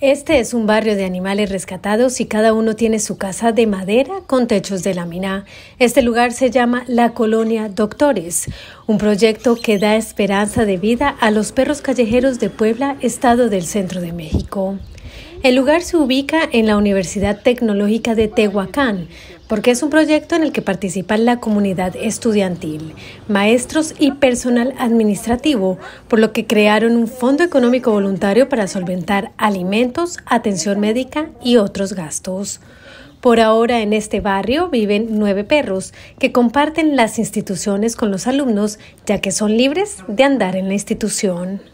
Este es un barrio de animales rescatados y cada uno tiene su casa de madera con techos de lámina. Este lugar se llama La Colonia Doctores, un proyecto que da esperanza de vida a los perros callejeros de Puebla, estado del centro de México. El lugar se ubica en la Universidad Tecnológica de Tehuacán, porque es un proyecto en el que participa la comunidad estudiantil, maestros y personal administrativo, por lo que crearon un fondo económico voluntario para solventar alimentos, atención médica y otros gastos. Por ahora en este barrio viven nueve perros que comparten las instituciones con los alumnos, ya que son libres de andar en la institución.